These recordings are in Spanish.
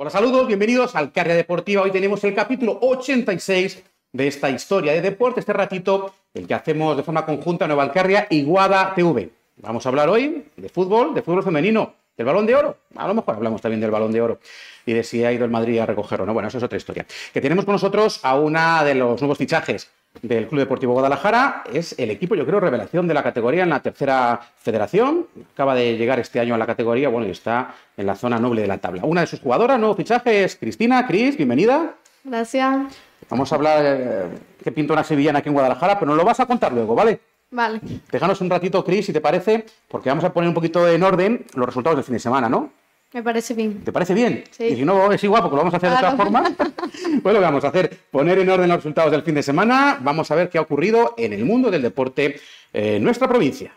Hola, saludos, bienvenidos al Alcarria Deportiva. Hoy tenemos el capítulo 86 de esta historia de deporte, este ratito, el que hacemos de forma conjunta Nueva Alcarria y Guada TV. Vamos a hablar hoy de fútbol, de fútbol femenino, del balón de oro. A lo mejor hablamos también del balón de oro y de si ha ido el Madrid a recogerlo. No, bueno, eso es otra historia. Que tenemos con nosotros a una de los nuevos fichajes del Club Deportivo Guadalajara. Es el equipo, yo creo, revelación de la categoría en la tercera federación. Acaba de llegar este año a la categoría, bueno, y está en la zona noble de la tabla. Una de sus jugadoras, nuevo fichaje, es Cristina. Cris, bienvenida. Gracias. Vamos a hablar eh, qué que pinta una sevillana aquí en Guadalajara, pero nos lo vas a contar luego, ¿vale? Vale. Déjanos un ratito, Cris, si te parece, porque vamos a poner un poquito en orden los resultados del fin de semana, ¿no? Me parece bien. ¿Te parece bien? Sí. Y si no, es igual porque lo vamos a hacer de otra forma. Bueno, lo vamos a hacer, poner en orden los resultados del fin de semana. Vamos a ver qué ha ocurrido en el mundo del deporte eh, en nuestra provincia.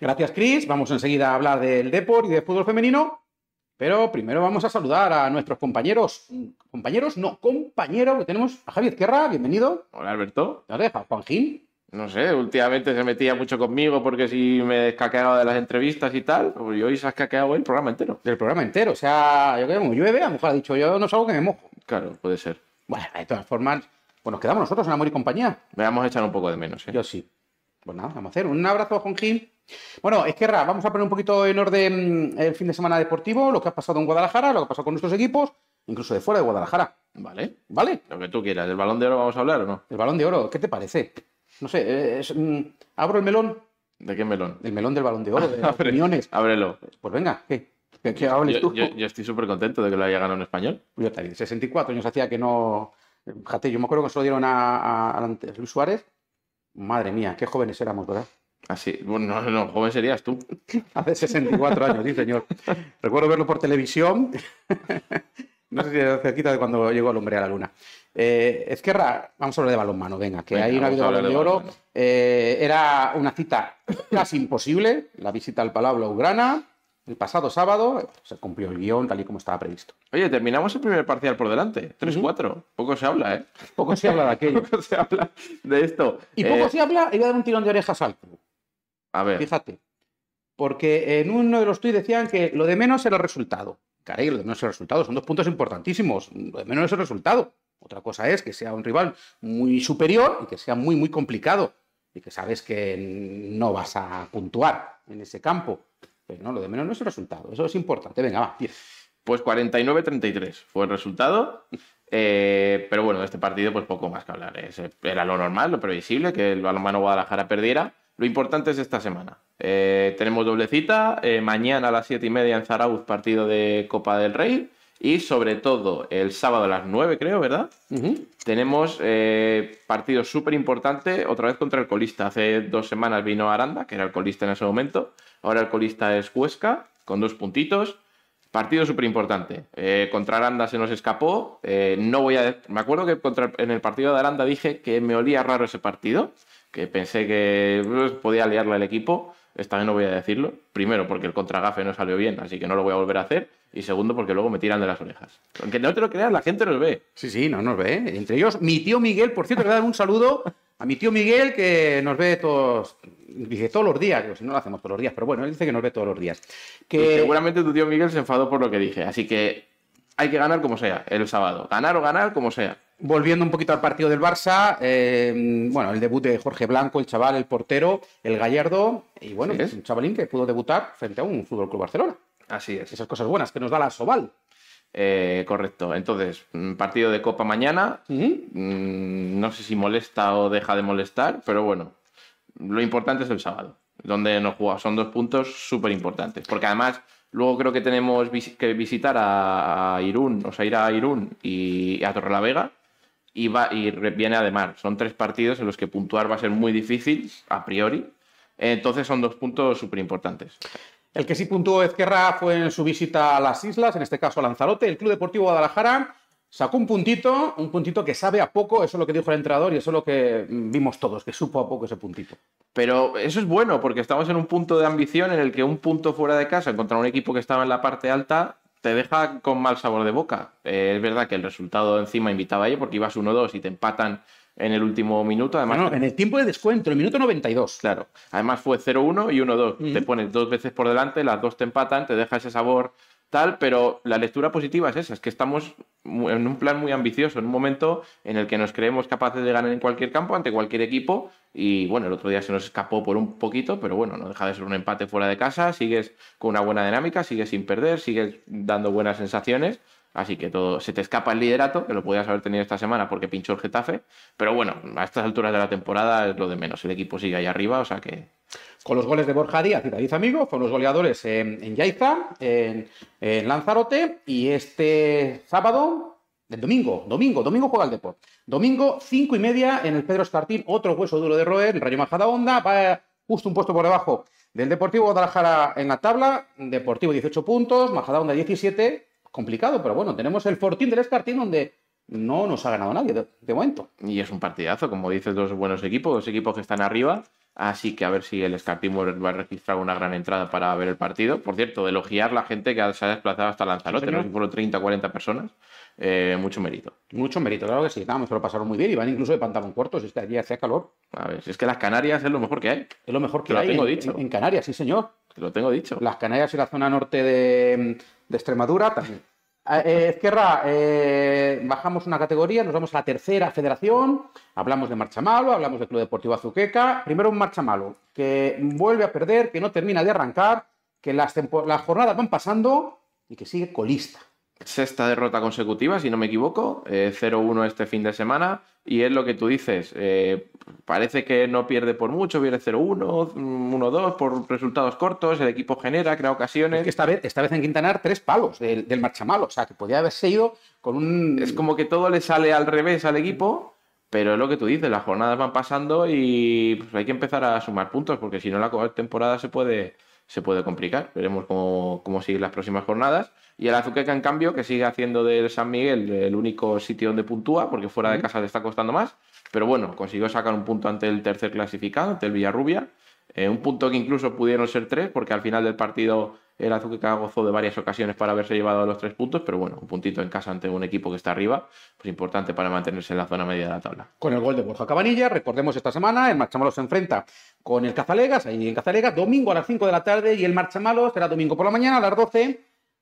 Gracias, Chris. Vamos enseguida a hablar del deporte y del fútbol femenino. Pero primero vamos a saludar a nuestros compañeros. Compañeros, no, compañero, que tenemos a Javier Guerra, bienvenido. Hola, Alberto. ¿Te has Juan No sé, últimamente se metía mucho conmigo porque si me descaqueaba de las entrevistas y tal, pues y hoy se ha descaqueado el programa entero. Del programa entero, o sea, yo creo que como llueve, a lo mejor ha dicho yo no es algo que me mojo. Claro, puede ser. Bueno, de todas formas, pues nos quedamos nosotros en Amor y Compañía. Me vamos a echar un poco de menos, ¿eh? Yo sí. Pues nada, vamos a hacer. Un abrazo, Gil Bueno, Esquerra, vamos a poner un poquito en orden eh, el fin de semana deportivo, lo que ha pasado en Guadalajara, lo que ha pasado con nuestros equipos, incluso de fuera de Guadalajara. Vale. ¿Vale? Lo que tú quieras. El balón de oro vamos a hablar o no? El balón de oro, ¿qué te parece? No sé, eh, mm, ¿abro el melón? ¿De qué melón? El melón del balón de oro, de Ábrelo. Pues venga, ¿qué? ¿Qué, yo, Yo, estoy súper contento de que lo haya ganado en español. Yo también. 64 años hacía que no. Fíjate, yo me acuerdo que se dieron a Luis Suárez Madre mía, qué jóvenes éramos, ¿verdad? Así, bueno, no, no, joven serías tú. Hace 64 años, sí, señor. Recuerdo verlo por televisión. no sé si era cerquita de cuando llegó el hombre a la luna. Esquerra, eh, vamos a hablar de balonmano, venga, que ahí hay una vida de, oro. Eh, era una cita casi imposible, la visita al Palau Ugrana el pasado sábado se cumplió el guión tal y como estaba previsto. Oye, terminamos el primer parcial por delante. 3-4. Poco se habla, ¿eh? Poco se habla de aquello. poco se habla de esto. Y poco eh, se habla, iba a dar un tirón de orejas al A ver. Fíjate. Porque en uno de los tuits decían que lo de menos era el resultado. Caray, lo de menos es el resultado. Son dos puntos importantísimos. Lo de menos es el resultado. Otra cosa es que sea un rival muy superior y que sea muy, muy complicado. Y que sabes que no vas a puntuar en ese campo no, lo de menos no es el resultado. Eso es importante. Venga, va, Pues 49-33 fue el resultado. Eh, pero bueno, de este partido, pues poco más que hablar. era lo normal, lo previsible, que el balonmano Guadalajara perdiera. Lo importante es esta semana. Eh, tenemos doble cita. Eh, mañana a las 7 y media en Zarauz, partido de Copa del Rey. Y sobre todo el sábado a las 9, creo, ¿verdad? Tenemos eh, partido súper importante, otra vez contra el colista. Hace dos semanas vino Aranda, que era el colista en ese momento. Ahora el colista es Huesca, con dos puntitos. Partido súper importante. Eh, contra Aranda se nos escapó. Eh, no voy a. Me acuerdo que en el partido de Aranda dije que me olía raro ese partido. Que pensé que pues, podía liarle al equipo esta vez no voy a decirlo. Primero, porque el contragafe no salió bien, así que no lo voy a volver a hacer. Y segundo, porque luego me tiran de las orejas. Aunque no te lo creas, la gente nos ve. Sí, sí, no nos ve. Entre ellos, mi tío Miguel, por cierto, a dar un saludo a mi tío Miguel, que nos ve todos, dice todos los días, si no lo hacemos todos los días, pero bueno, él dice que nos ve todos los días. Que... seguramente tu tío Miguel se enfadó por lo que dije, así que hay que ganar como sea el sábado. Ganar o ganar como sea. Volviendo un poquito al partido del Barça, em, bueno, el debut de Jorge Blanco, el chaval, el portero, el gallardo, y bueno, pues es. un chavalín que pudo debutar frente a un Fútbol Club Barcelona. Así es. Esas cosas buenas que nos da la Sobal eh, correcto. Entonces, mm, partido de Copa mañana. Mm, no sé si molesta o deja de molestar, pero bueno, lo importante es el sábado, donde nos juega, Son dos puntos súper importantes, porque además Luego creo que tenemos que visitar a Irún, o sea, ir a Irún y a Vega y, va, y viene además, Son tres partidos en los que puntuar va a ser muy difícil, a priori. Entonces son dos puntos súper importantes. El que sí puntuó Ezquerra fue en su visita a las islas, en este caso a Lanzarote. El Club Deportivo Guadalajara sacó un puntito, un puntito que sabe a poco, eso es lo que dijo el entrenador y eso es lo que vimos todos, que supo a poco ese puntito. Pero eso es bueno, porque estamos en un punto de ambición en el que un punto fuera de casa contra un equipo que estaba en la parte alta te deja con mal sabor de boca. Eh, es verdad que el resultado encima invitaba a ello porque ibas 1-2 y te empatan en el último minuto. Además, no, en el tiempo de descuento, el minuto 92. Claro, además fue 0-1 y 1-2. Mm. Te pones dos veces por delante, las dos te empatan, te deja ese sabor tal, pero la lectura positiva es esa, es que estamos en un plan muy ambicioso, en un momento en el que nos creemos capaces de ganar en cualquier campo, ante cualquier equipo, y bueno, el otro día se nos escapó por un poquito, pero bueno, no deja de ser un empate fuera de casa, sigues con una buena dinámica, sigues sin perder, sigues dando buenas sensaciones, Así que todo se te escapa el liderato, que lo podías haber tenido esta semana porque pinchó el Getafe. Pero bueno, a estas alturas de la temporada es lo de menos. El equipo sigue ahí arriba, o sea que. Con los goles de Borja Díaz y David Amigo, fueron los goleadores en, Yaiza, en, Lanzarote. Y este sábado, el domingo, domingo, domingo juega el deporte. Domingo, cinco y media en el Pedro Startín, otro hueso duro de Roer, ...el Rayo Majada Onda, va justo un puesto por debajo del Deportivo Guadalajara en la tabla. Deportivo 18 puntos, Majada Onda 17 complicado, pero bueno, tenemos el Fortín del Escartín donde no nos ha ganado nadie de, momento. Y es un partidazo, como dices, dos buenos equipos, dos equipos que están arriba. Así que a ver si el Escartín va a registrar una gran entrada para ver el partido. Por cierto, elogiar la gente que se ha desplazado hasta Lanzarote, sí, no si fueron 30 o 40 personas. Eh, mucho mérito. Mucho mérito, claro que sí. Nada, se lo pasaron muy bien y van incluso de pantalón corto, si es que hacía calor. A ver, si es que las Canarias es lo mejor que hay. Es lo mejor que Te hay. Lo tengo dicho. en Canarias, sí, señor. Te lo tengo dicho. Las Canarias y la zona norte de, de Extremadura también. Ah, eh, Esquerra, eh, bajamos una categoría, nos vamos a la tercera federación, hablamos de Marcha Malo, hablamos del Club Deportivo Azuqueca. Primero un Marcha Malo, que vuelve a perder, que no termina de arrancar, que las, las jornadas van pasando y que sigue colista sexta derrota consecutiva, si no me equivoco, 0-1 eh, este fin de semana, y es lo que tú dices, eh, parece que no pierde por mucho, viene 0-1, 1-2 por resultados cortos, el equipo genera, crea ocasiones. que esta vez, esta vez en Quintanar tres palos del, del marchamalo, o sea, que podía haberse ido con un... Es como que todo le sale al revés al equipo. Pero es lo que tú dices, las jornadas van pasando y pues, hay que empezar a sumar puntos, porque si no la temporada se puede, se puede complicar. Veremos cómo, cómo siguen las próximas jornadas. Y el Azuqueca, en cambio, que sigue haciendo del San Miguel el único sitio donde puntúa, porque fuera de casa le está costando más. Pero bueno, consiguió sacar un punto ante el tercer clasificado, ante el Villarrubia. Eh, un punto que incluso pudieron ser tres, porque al final del partido el Azuqueca gozó de varias ocasiones para haberse llevado los tres puntos, pero bueno, un puntito en casa ante un equipo que está arriba, pues importante para mantenerse en la zona media de la tabla. Con el gol de Borja Cabanilla, recordemos esta semana, el Marchamalos se enfrenta con el Cazalegas, ahí en Cazalegas, domingo a las 5 de la tarde y el Marchamalos será domingo por la mañana a las 12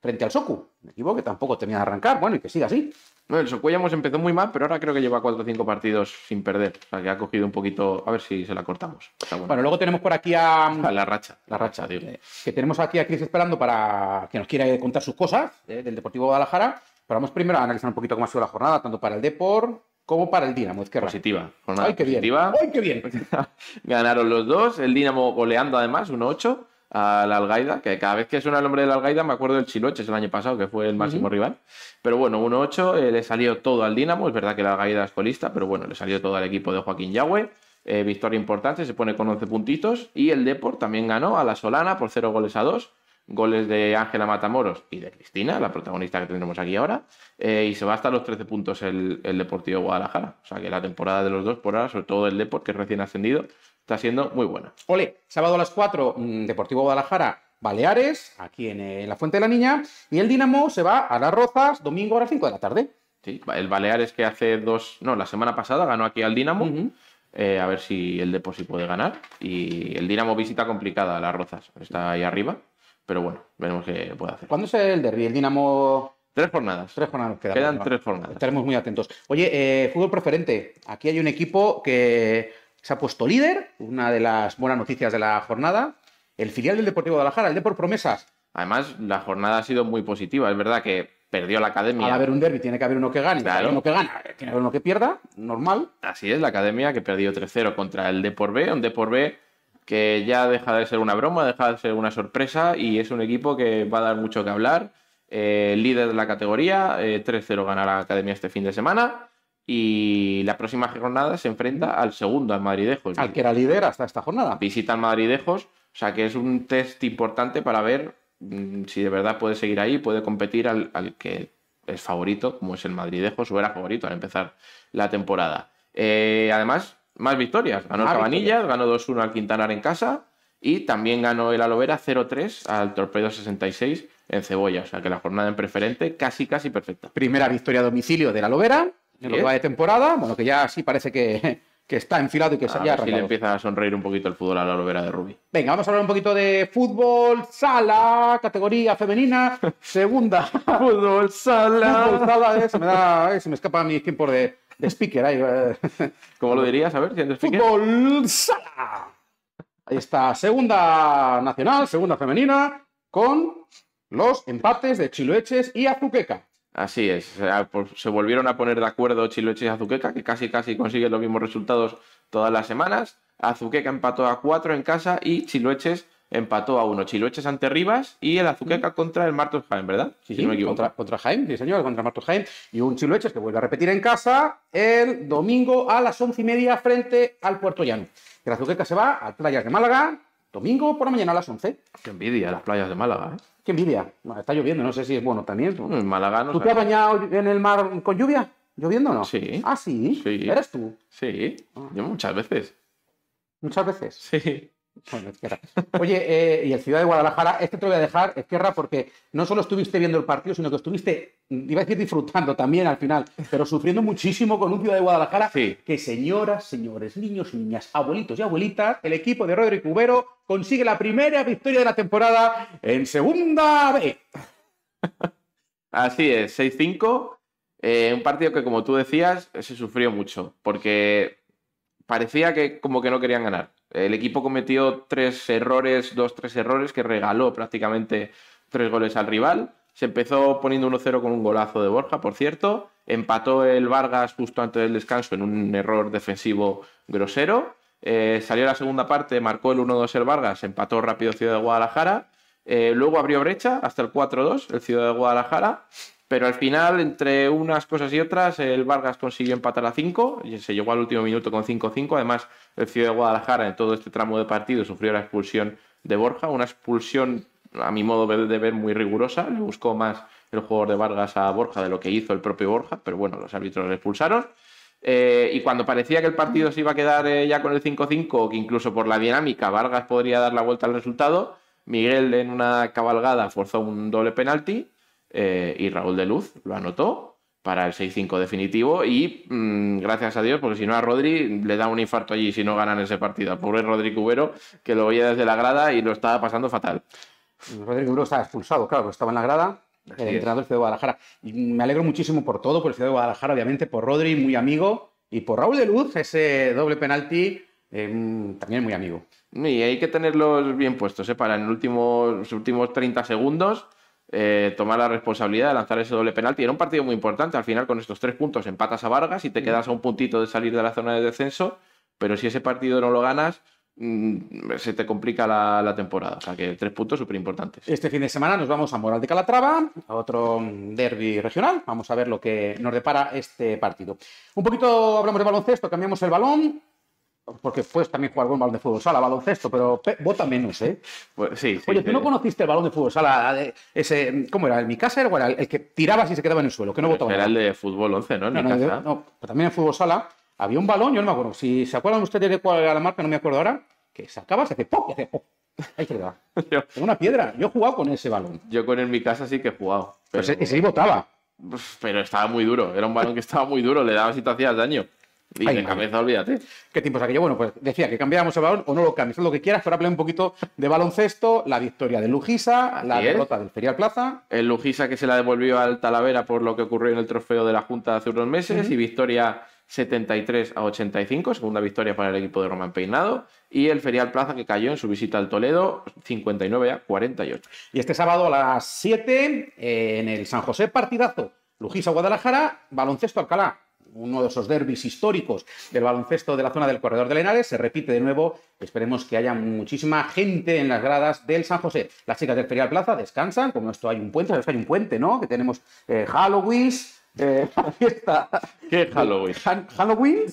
frente al Soku. me equipo que tampoco tenía de arrancar, bueno, y que siga así. No, el hemos empezó muy mal, pero ahora creo que lleva 4 o 5 partidos sin perder. O sea, que ha cogido un poquito. A ver si se la cortamos. Bueno. luego tenemos por aquí a. La racha. La racha, digo. Eh, que tenemos aquí a Cris esperando para que nos quiera contar sus cosas eh, del Deportivo Guadalajara. Pero vamos primero a analizar un poquito cómo ha sido la jornada, tanto para el Depor como para el Dinamo. Izquierda. Positiva. Ay, qué Bien. Ay, qué bien. Ganaron los dos. El Dinamo goleando además, 1-8 a la Algaida, que cada vez que suena el nombre de la Algaida me acuerdo del Chiloches el año pasado, que fue el máximo rival. Pero bueno, 1-8, eh, le salió todo al Dinamo, es verdad que la Algaida es colista, pero bueno, le salió todo al equipo de Joaquín Yagüe. Eh, victoria importante, se pone con 11 puntitos. Y el Deport también ganó a la Solana por 0 goles a 2. Goles de Ángela Matamoros y de Cristina, la protagonista que tenemos aquí ahora. Eh, y se va hasta los 13 puntos el, Deportivo Guadalajara. O sea que la temporada de los dos por ahora, sobre todo el Deport, que es recién ascendido, está siendo muy buena. Ole, sábado a las 4, mm, Deportivo Guadalajara, Baleares, aquí eh, en, la Fuente de la Niña, y el Dinamo se va a Las Rozas, domingo a las 5 de la tarde. Sí, el Baleares que hace dos, no, la semana pasada ganó aquí al Dinamo. Eh, a ver si el Depósito puede ganar. Y el Dinamo visita complicada a Las Rozas. Está ahí arriba. Pero bueno, veremos qué puede hacer. ¿Cuándo es el derby? ¿El Dinamo Tres jornadas. Tres jornadas quedan. Quedan tres jornadas. Estaremos muy atentos. Oye, eh, fútbol preferente. Aquí hay un equipo que se ha puesto líder, una de las buenas noticias de la jornada. El filial del Deportivo de Guadalajara, el Depor Promesas. Además, la jornada ha sido muy positiva. Es verdad que perdió la academia. a haber un derby, tiene que haber uno que gane. uno que gana, tiene que haber uno que pierda, normal. Así es, la academia que perdió 3-0 contra el Depor B. Un Depor B que ya deja de ser una broma, deja de ser una sorpresa y es un equipo que va a dar mucho que hablar. Eh, líder de la categoría, 3-0 eh, gana la academia este fin de semana y la próxima jornada se enfrenta al segundo, al Madridejos. Al que era líder hasta esta jornada. Visita al Madridejos, o sea que es un test importante para ver mm, si de verdad puede seguir ahí, puede competir al, que es favorito, como es el Madridejos, o era favorito al empezar la temporada. Eh, además, más victorias. Ganó Cabanillas, ganó 2-1 al Quintanar en casa y también ganó el Alovera 0-3 al Torpedo 66 en Cebolla. O sea que la jornada en preferente casi, casi perfecta. Primera victoria a domicilio del Alovera en lo que va de temporada. Bueno, que ya sí parece que, está enfilado y que se Si le empieza a sonreír un poquito el fútbol a la lobera de Rubí. Venga, vamos a hablar un poquito de fútbol, sala, categoría femenina, segunda. fútbol, sala. sala, eh, eh, se, me escapa mi tiempo de, speaker. Ahí, eh. ¿Cómo lo dirías? A ver, Fútbol, sala. Ahí está, segunda nacional, segunda femenina, con los empates de Chiloeches y Azuqueca. Así es, pues, se volvieron a poner de acuerdo Chiloeche y Azuqueca, que casi casi consiguen los mismos resultados todas las semanas. Azuqueca empató a 4 en casa y Chiloeches empató a 1. Chiloeches ante Rivas y el Azuqueca mm. contra el Martosheim, ¿verdad? Sí, si no me equivoco. Contra, contra Jaime, sí señor, contra Martosheim. Y un Chiloeches que vuelve a repetir en casa el domingo a las once y media frente al Puerto Llano. El Azuqueca se va a Playas de Málaga, domingo por la mañana a las 11. Qué envidia las playas de Málaga, ¿eh? Qué envidia. Está lloviendo, no sé si es bueno también. ¿Tú te has bañado en el mar con lluvia? ¿Lloviendo o no? Sí. Ah, sí. ¿Eres tú? Sí. Ah. muchas veces. ¿Muchas veces? Sí. Oye, eh, y el Ciudad de Guadalajara, este te lo voy a dejar, Esquerra, porque no solo estuviste viendo el partido, sino que estuviste, mm, iba a decir disfrutando también al final, pero sufriendo muchísimo con un Ciudad de Guadalajara sí. que señoras, señores, niños, niñas, abuelitos y abuelitas, el equipo de Rodri Cubero consigue la primera victoria de la temporada en Segunda B. Así es, 6-5, eh, un partido que como tú decías, se sufrió mucho, porque parecía que como que no querían ganar el equipo cometió tres errores, dos, tres errores, que regaló prácticamente tres goles al rival. Se empezó poniendo 1-0 con un golazo de Borja, por cierto. Empató el Vargas justo antes del descanso en un error defensivo grosero. Eh, salió la segunda parte, marcó el 1-2 el Vargas, empató rápido Ciudad de Guadalajara. Eh, luego abrió brecha hasta el 4-2 el Ciudad de Guadalajara. Pero al final, entre unas cosas y otras, el Vargas consiguió empatar a 5 y se llegó al último minuto con 5-5. Además, el Ciudad de Guadalajara en todo este tramo de partido sufrió la expulsión de Borja, una expulsión a mi modo de ver muy rigurosa. Le buscó más el jugador de Vargas a Borja de lo que hizo el propio Borja, pero bueno, los árbitros le expulsaron. Eh, y cuando parecía que el partido se iba a quedar eh, ya con el 5-5, que incluso por la dinámica Vargas podría dar la vuelta al resultado, Miguel en una cabalgada forzó un doble penalti eh, y Raúl de Luz lo anotó para el 6-5 definitivo y mm, gracias a Dios, porque si no a Rodri le da un infarto allí si no ganan ese partido. pobre Rodri Cubero que lo veía desde la grada y lo estaba pasando fatal. Rodri Cubero estaba expulsado, claro, estaba en la grada, el del Ciudad de Guadalajara. Y me alegro muchísimo por todo, por el Ciudad de Guadalajara, obviamente, por Rodri, muy amigo, y por Raúl de Luz, ese doble penalti, eh, también muy amigo. Y hay que tenerlos bien puestos, ¿eh? para en los últimos 30 segundos eh, tomar la responsabilidad de lanzar ese doble penalti. Era un partido muy importante. Al final, con estos tres puntos, empatas a Vargas y te mm. quedas a un puntito de salir de la zona de descenso. Pero si ese partido no lo ganas, mm, se te complica la, la, temporada. O sea que tres puntos súper importantes. Este fin de semana nos vamos a Moral de Calatrava, a otro derby regional. Vamos a ver lo que nos depara este partido. Un poquito hablamos de baloncesto, cambiamos el balón porque puedes también jugar con balón de fútbol sala, baloncesto, pero vota menos, ¿eh? Pues sí, Oye, tú no conociste el balón de fútbol sala, eh, ese, ¿cómo era? ¿En mi casa era el, que tiraba y se quedaba en el suelo, que no votaba? Era el de fútbol 11, ¿no? no, no, no, pero también en fútbol sala había un balón, yo no me acuerdo, si se acuerdan ustedes de cuál era la marca, no me acuerdo ahora, que sacabas, hace ¡pop! hace ¡pop! Ahí se va. Yo, una piedra. Yo he jugado con ese balón. Yo con el mi casa sí que he jugado. Pues pero, ese, votaba. Pero estaba muy duro. Era un balón que estaba muy duro. Le daba y te hacías daño. Y de cabeza, olvídate. ¿Qué tiempos aquello? Bueno, pues decía que cambiábamos el balón o no lo cambies, lo que quieras, pero un poquito de baloncesto, la victoria de Lujisa, la derrota del Ferial Plaza. El Lujisa que se la devolvió al Talavera por lo que ocurrió en el trofeo de la Junta hace unos meses y victoria 73 a 85, segunda victoria para el equipo de Román Peinado, y el Ferial Plaza que cayó en su visita al Toledo 59 a 48. Y este sábado a las 7 en el San José partidazo, Lujisa Guadalajara, baloncesto Alcalá uno de esos derbis históricos del baloncesto de la zona del Corredor de Lenares. Se repite de nuevo. Esperemos que haya muchísima gente en las gradas del San José. Las chicas del Ferial Plaza descansan. Como esto hay un puente, hay un puente, ¿no? Que tenemos eh, Halloween. Eh, fiesta. ¿Qué Halloween? Halloween,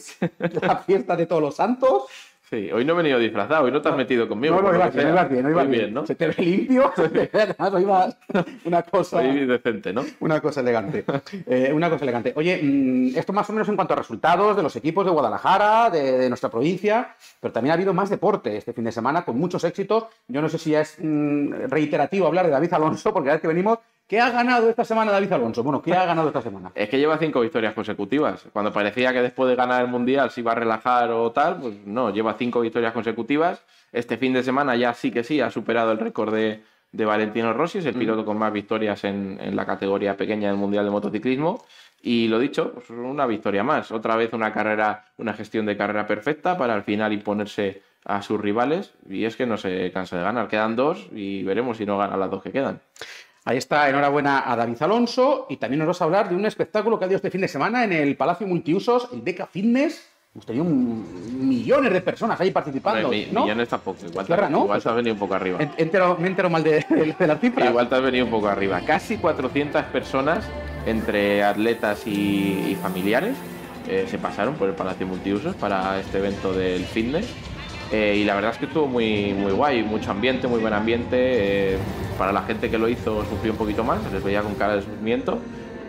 la fiesta de todos los santos Sí, hoy no he venido disfrazado, hoy no te has metido conmigo. No, ibas bien, ibas Se te ve limpio, hoy una cosa... decente, ¿no? Una cosa elegante, eh, una cosa elegante. Oye, mm, esto más o menos en cuanto a resultados de los equipos de Guadalajara, de, nuestra provincia, pero también ha habido más deporte este fin de semana con muchos éxitos. Yo no sé si es mm, reiterativo hablar de David Alonso, porque cada vez que venimos ¿Qué ha ganado esta semana David Alonso? Bueno, ¿qué ha ganado esta semana? Es que lleva cinco victorias consecutivas. Cuando parecía que después de ganar el Mundial se iba a relajar o tal, pues no, lleva cinco victorias consecutivas. Este fin de semana ya sí que sí ha superado el récord de, Valentino Rossi, es el mm. piloto con más victorias en, la categoría pequeña del Mundial de Motociclismo. Y lo dicho, pues una victoria más. Otra vez una carrera, una gestión de carrera perfecta para al final imponerse a sus rivales. Y es que no se cansa de ganar. Quedan dos y veremos si no gana las dos que quedan. Ahí está, enhorabuena a David Alonso y también nos vas a hablar de un espectáculo que ha habido este fin de semana en el Palacio Multiusos, el Deca Fitness. Hemos millones de personas ahí participando. ¿no? Millones tampoco, igual, te, has venido un poco arriba. me entero mal de, de, Igual te has venido un poco arriba. Casi 400 personas entre atletas y, familiares eh, se pasaron por el Palacio Multiusos para este evento del fitness eh, y la verdad es que estuvo muy, muy guay, mucho ambiente, muy buen ambiente. Eh, para la gente que lo hizo sufrió un poquito más, les veía con cara de sufrimiento,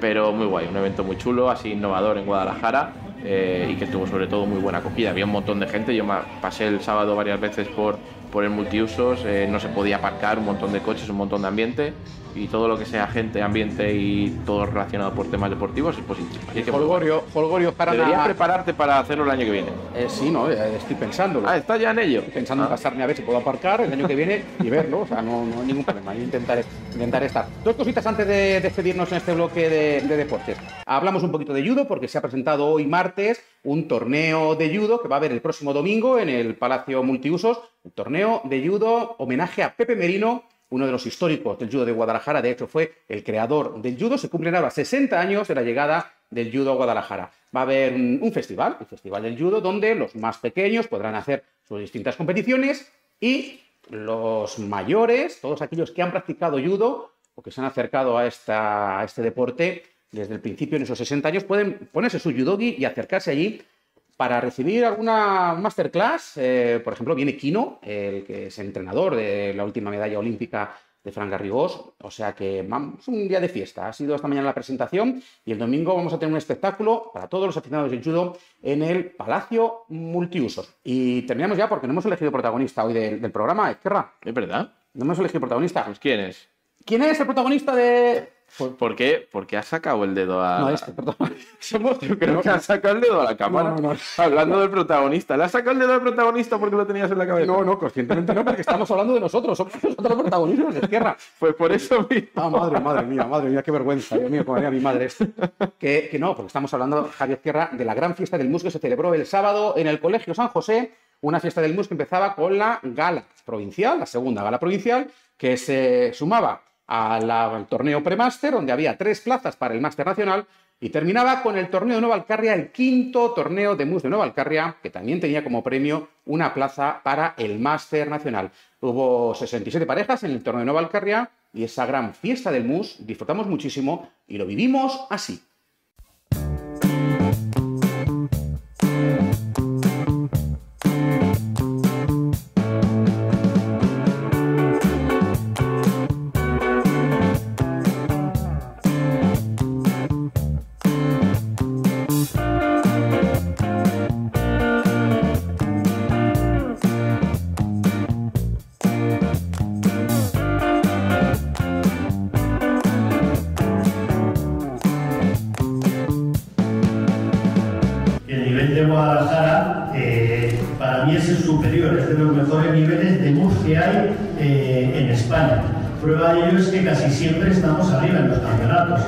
pero muy guay, un evento muy chulo, así innovador en Guadalajara eh, y que estuvo sobre todo muy buena acogida. Había un montón de gente, yo pasé el sábado varias veces por, por el multiusos, no se podía aparcar, un montón de coches, un montón de ambiente y todo lo que sea gente, ambiente y todo relacionado por temas deportivos es positivo. Así que Holgorio, para prepararte para hacerlo el año que viene. Eh, sí, no, eh, estoy pensando... Ah, está ya en ello. Estoy pensando en ah. pasarme a ver si puedo aparcar el año que viene y verlo, o sea, no, hay ningún problema. ...intentar intentaré, estar. Dos cositas antes de despedirnos en este bloque de, deportes. Hablamos un poquito de judo porque se ha presentado hoy martes un torneo de judo que va a haber el próximo domingo en el Palacio Multiusos, el torneo de judo homenaje a Pepe Merino uno de los históricos del judo de Guadalajara, de hecho fue el creador del judo, se cumplen ahora 60 años de la llegada del judo a Guadalajara. Va a haber un festival, el Festival del Judo, donde los más pequeños podrán hacer sus distintas competiciones y los mayores, todos aquellos que han practicado judo o que se han acercado a, a este deporte desde el principio en esos 60 años, pueden ponerse su judogi y acercarse allí para recibir alguna masterclass. Eh, por ejemplo, viene Kino, el que es entrenador de la última medalla olímpica de Fran Garrigós. O sea que vamos un día de fiesta. Ha sido esta mañana la presentación y el domingo vamos a tener un espectáculo para todos los aficionados del judo en el Palacio Multiusos. Y terminamos ya porque no hemos elegido protagonista hoy del, programa, Esquerra. ¿Es verdad? No hemos elegido protagonista. Pues, ¿quién es? ¿Quién es el protagonista de, ¿Por qué? Porque has sacado el dedo a. No, este, perdón. Yo creo que has sacado el dedo a la cámara. No, no, no. Hablando del protagonista. ¿Le has sacado el dedo al protagonista porque lo tenías en la cabeza? No, no, conscientemente no, porque estamos hablando de nosotros. Somos nosotros los protagonistas de Tierra. Pues por eso mismo. Ah, madre, madre mía, madre mía, qué vergüenza. Dios mío, como haría mi madre Que, no, porque estamos hablando, Javier Tierra, de la gran fiesta del mus que se celebró el sábado en el Colegio San José. Una fiesta del mus que empezaba con la gala provincial, la segunda gala provincial, que se sumaba al torneo premaster, donde había tres plazas para el máster nacional, y terminaba con el torneo de Nueva Alcarria, el quinto torneo de MUS de Nueva Alcarria, que también tenía como premio una plaza para el máster nacional. Hubo 67 parejas en el torneo de Nueva Alcarria y esa gran fiesta del MUS disfrutamos muchísimo y lo vivimos así. de Guadalajara, eh, para mí es el superior, es de los mejores niveles de MUS que hay eh, en España. Prueba de ello es que casi siempre estamos arriba en los campeonatos.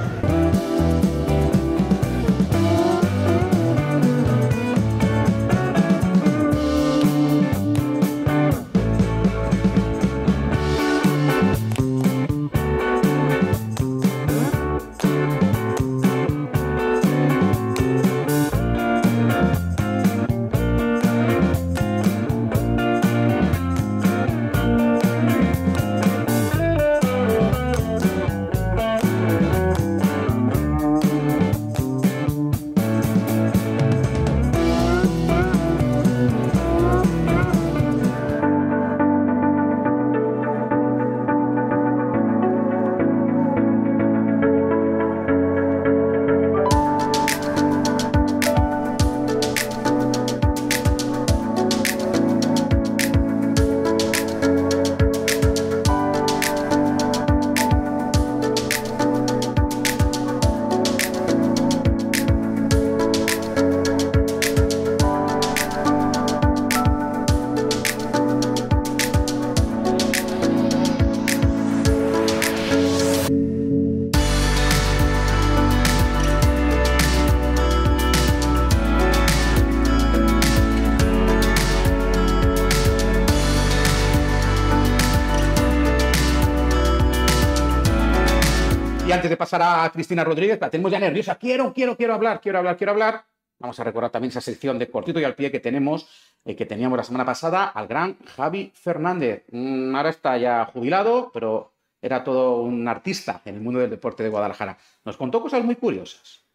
de pasar a Cristina Rodríguez, la tenemos ya nerviosa. Quiero, quiero, quiero hablar, quiero hablar, quiero hablar. Vamos a recordar también esa sección de cortito y al pie que tenemos, eh, que teníamos la semana pasada, al gran Javi Fernández. Mm, ahora está ya jubilado, pero era todo un artista en el mundo del deporte de Guadalajara. Nos contó cosas muy curiosas.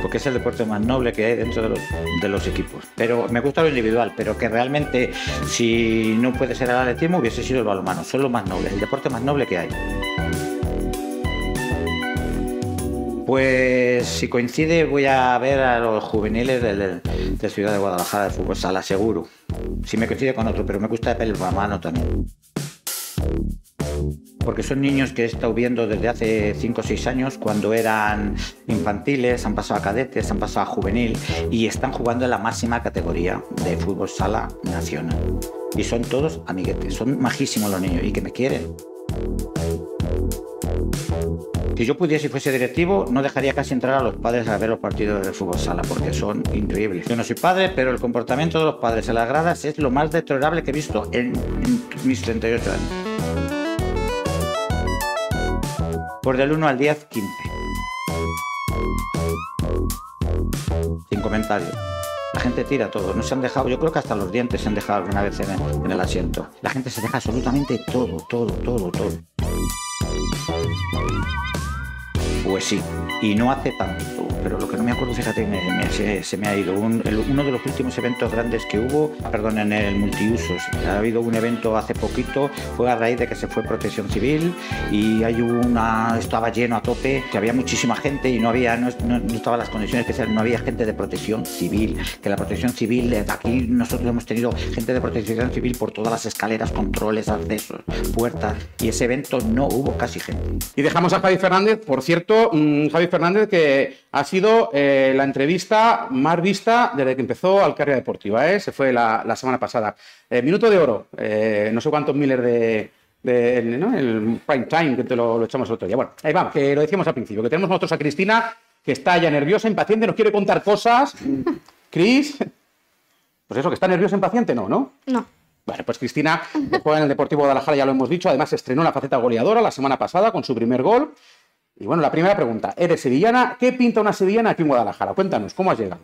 porque es el deporte más noble que hay dentro de los, equipos. Pero me gusta lo individual, pero que realmente si no puede ser el atletismo hubiese sido el balomano... son los más nobles, el deporte más noble que hay. Pues si coincide voy a ver a los juveniles de, Ciudad de Guadalajara de fútbol sala, seguro. Si me coincide con otro, pero me gusta el balonmano también porque son niños que he estado viendo desde hace 5 o 6 años cuando eran infantiles, han pasado a cadetes, han pasado a juvenil y están jugando en la máxima categoría de fútbol sala nacional. Y son todos amiguetes, son majísimos los niños y que me quieren. Si yo pudiese y fuese directivo, no dejaría casi entrar a los padres a ver los partidos de fútbol sala, porque son increíbles. Yo no soy padre, pero el comportamiento de los padres en las gradas es lo más deplorable que he visto en, en mis 38 años. por del 1 al 10, 15. Sin comentarios. La gente tira todo, no se han dejado, yo creo que hasta los dientes se han dejado alguna vez en el, en el asiento. La gente se deja absolutamente todo, todo, todo, todo. Pues sí, y no hace tanto pero lo que no me acuerdo, fíjate, se, me ha ido. uno de los últimos eventos grandes que hubo, perdón, en el multiusos, ha habido un evento hace poquito, fue a raíz de que se fue Protección Civil y hay una, estaba lleno a tope, que había muchísima gente y no había, no, no, estaban las condiciones que especiales, no había gente de Protección Civil, que la Protección Civil, eh, aquí nosotros hemos tenido gente de Protección Civil por todas las escaleras, controles, accesos, puertas, y ese evento no hubo casi gente. Y dejamos a Javi Fernández, por cierto, mm, Javi Fernández que ha sido eh, la entrevista más vista desde que empezó Alcarria Deportiva. ¿eh? Se fue la, semana pasada. Eh, minuto de oro, eh, no sé cuántos miles de. El prime time que te lo, echamos el otro día. Bueno, ahí vamos, que lo decíamos al principio, que tenemos nosotros a Cristina, que está ya nerviosa, impaciente, nos quiere contar cosas. Cris, pues eso, que está nerviosa, impaciente, no, ¿no? No. Bueno, pues Cristina que juega en el Deportivo Guadalajara, ya lo hemos dicho. Además, estrenó la faceta goleadora la semana pasada con su primer gol. Y bueno, la primera pregunta, eres sevillana, ¿qué pinta una sevillana aquí en Guadalajara? Cuéntanos, ¿cómo has llegado?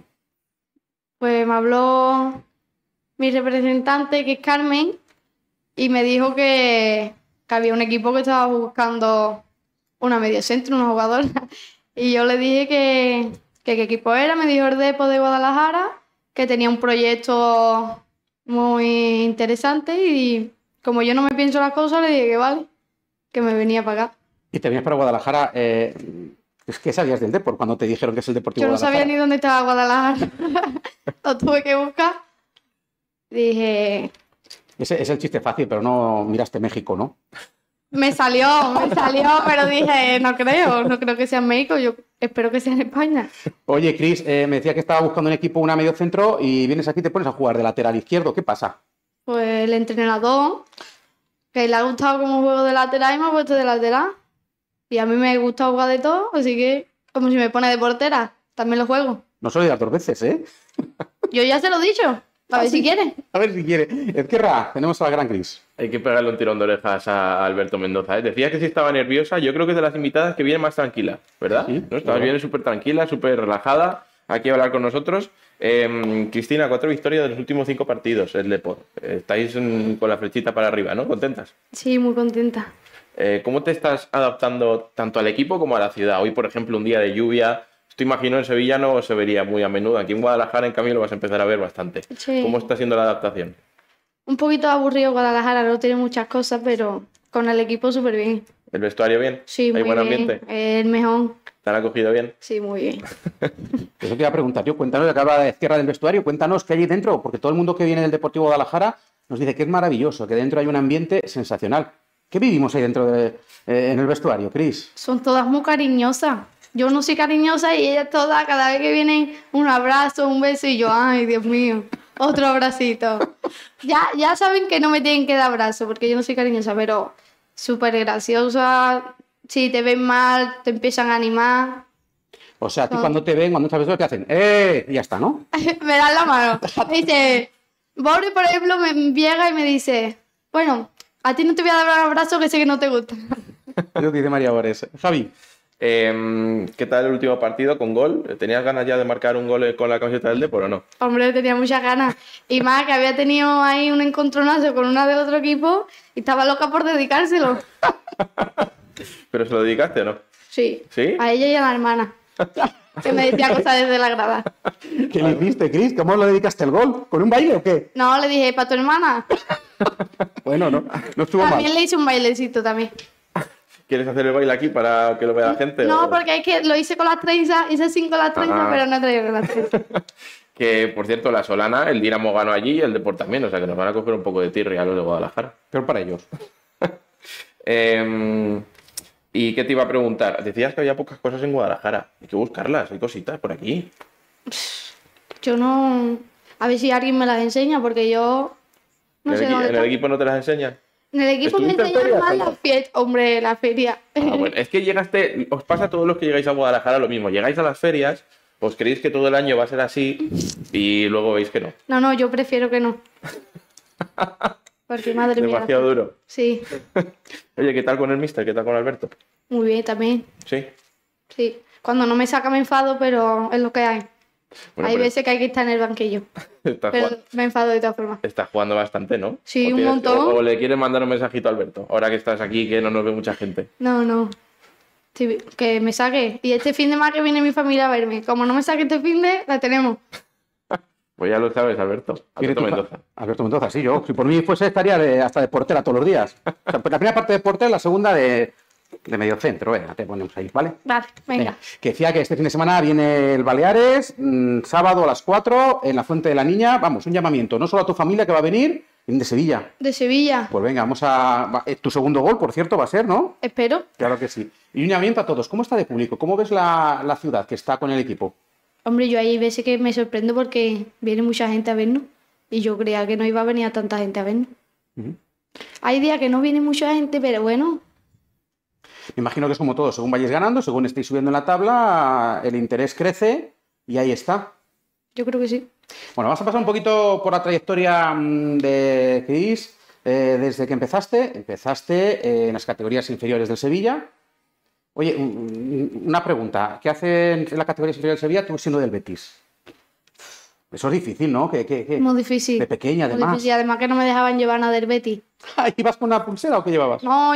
Pues me habló mi representante, que es Carmen, y me dijo que, había un equipo que estaba buscando una mediocentro, un jugador y yo le dije que, qué equipo era, me dijo el Depo de Guadalajara, que tenía un proyecto muy interesante y como yo no me pienso las cosas, le dije que vale, que me venía a pagar y te vienes para Guadalajara. Eh, es que sabías del deporte cuando te dijeron que es el Deportivo Yo no sabía ni dónde estaba Guadalajara. Lo tuve que buscar. Dije. Ese es el chiste fácil, pero no miraste México, ¿no? Me salió, me salió, pero dije, no creo, no creo que sea en México, yo espero que sea en España. Oye, Cris, eh, me decía que estaba buscando un equipo, una medio centro, y vienes aquí y te pones a jugar de lateral izquierdo, ¿qué pasa? Pues el entrenador, que le ha gustado como juego de lateral y me ha puesto de lateral. Y a mí me gusta jugar de todo, así que como si me pone de portera, también lo juego. No se lo digas dos veces, ¿eh? Yo ya se lo he dicho. A ver ah, si quiere. A ver si quiere. Esquerra, tenemos a la gran Cris. Hay que pegarle un tirón de orejas a Alberto Mendoza. ¿eh? Decías que si estaba nerviosa. Yo creo que es de las invitadas que viene más tranquila, ¿verdad? Sí, ¿No? Estás viene súper tranquila, súper relajada. Aquí a hablar con nosotros. Em, Cristina, cuatro victorias de los últimos cinco partidos, el Depor. Estáis con la flechita para arriba, ¿no? ¿Contentas? Sí, muy contenta. Eh, ¿Cómo te estás adaptando tanto al equipo como a la ciudad? Hoy, por ejemplo, un día de lluvia. Esto imagino en Sevilla no se vería muy a menudo. Aquí en Guadalajara, en cambio, lo vas a empezar a ver bastante. ¿Cómo está siendo la adaptación? Un poquito aburrido Guadalajara, no tiene muchas cosas, pero con el equipo súper bien. ¿El vestuario bien? Sí, ¿Hay muy buen bien. ambiente? El mejor. ¿Te han acogido bien? Sí, muy bien. Eso te iba a preguntar tío. Cuéntanos, acaba de cierra del vestuario, cuéntanos qué hay dentro, porque todo el mundo que viene del Deportivo Guadalajara nos dice que es maravilloso, que dentro hay un ambiente sensacional. ¿Qué vivimos ahí dentro de, eh, en el vestuario, Cris? Son todas muy cariñosas. Yo no soy cariñosa y ellas todas, cada vez que vienen, un abrazo, un beso y yo, ay, Dios mío, otro abracito. ya, ya saben que no me tienen que dar abrazo porque yo no soy cariñosa, pero súper graciosa. Si te ven mal, te empiezan a animar. O sea, tú cuando te ven, cuando lo ¿qué hacen, ¡eh! Y ya está, ¿no? me dan la mano. dice, por ejemplo, me llega y me dice, bueno, a ti no te voy a dar un abrazo que sé que no te gusta. dice María Borges. Javi. Em, ¿Qué tal el último partido con gol? ¿Tenías ganas ya de marcar un gol con la camiseta del Depor o no? Hombre, tenía muchas ganas. Y más que había tenido ahí un encontronazo con una de otro equipo y estaba loca por dedicárselo. ¿Pero se lo dedicaste o no? Sí. ¿Sí? A ella y a la hermana. que me decía cosas desde la grada. ¿Qué le hiciste, Cris? ¿Cómo le dedicaste el gol? ¿Con un baile o qué? No, le dije, para tu hermana. Bueno, no, estuvo También le hice un bailecito también. ¿Quieres hacer el baile aquí para que lo vea la gente? No, porque es que lo hice con las trenzas, hice sin ah. con las trenzas, pero no traigo las que, por cierto, la Solana, el Dinamo ganó allí y el Deport también, o sea que nos van a coger un poco de a los de Guadalajara. Peor para ellos. Em, ¿Y qué te iba a preguntar? Decías que había pocas cosas en Guadalajara. Hay que buscarlas, hay cositas por aquí. Yo no... A ver si alguien me las enseña, porque yo ¿En, el, equipo no te las enseñan? En el equipo me enseñan más la fiesta, hombre, la feria. Ah, es que llegaste, os pasa a todos los que llegáis a Guadalajara lo mismo, llegáis a las ferias, os creéis que todo el año va a ser así y luego veis que no. No, no, yo prefiero que no. Porque madre mía. Demasiado duro. Sí. Oye, ¿qué tal con el mister? ¿Qué tal con Alberto? Muy bien, también. Sí. Sí. Cuando no me saca me enfado, pero es lo que hay. Hay veces que hay que estar en el banquillo. pero me enfado de todas formas. Estás jugando bastante, ¿no? Sí, un montón. O, le quieres mandar un mensajito a Alberto, ahora que estás aquí, que no nos ve mucha gente. No, no. que me saque. Y este fin de mar que viene mi familia a verme. Como no me saque este fin de, la tenemos. Pues ya lo sabes, Alberto. Alberto Mendoza. Alberto Mendoza, sí, yo. Si por mí fuese, estaría hasta de portera todos los días. Pues la primera parte de portera, la segunda de de medio centro, te ponemos ahí, ¿vale? Vale, venga. Que decía que este fin de semana viene el Baleares, mm, sábado a las 4 en la Fuente de la Niña. Vamos, un llamamiento, no solo a tu familia que va a venir, de Sevilla. De Sevilla. Pues venga, vamos a. Eh, tu segundo gol, por cierto, va a ser, ¿no? Espero. Claro que sí. Y un llamamiento a todos. ¿Cómo está de público? ¿Cómo ves la, ciudad que está con el equipo? Hombre, yo ahí veces que me sorprendo porque viene mucha gente a vernos. Y yo creía que no iba a venir tanta gente a vernos. Hay días que no viene mucha gente, pero bueno, me imagino que es como todo, según vayáis ganando, según estéis subiendo en la tabla, el interés crece y ahí está. Yo creo que sí. Bueno, vamos a pasar un poquito por la trayectoria mm, de Cris. Eh, desde que empezaste, empezaste eh, en las categorías inferiores del Sevilla. Oye, una pregunta. ¿Qué hacen en la categoría inferior del Sevilla tú siendo del Betis? Eso es difícil, ¿no? ¿Qué, Muy difícil. De pequeña, además. Muy además que no me dejaban llevar nada del Betis. ¿Ibas con una pulsera o qué llevabas? No,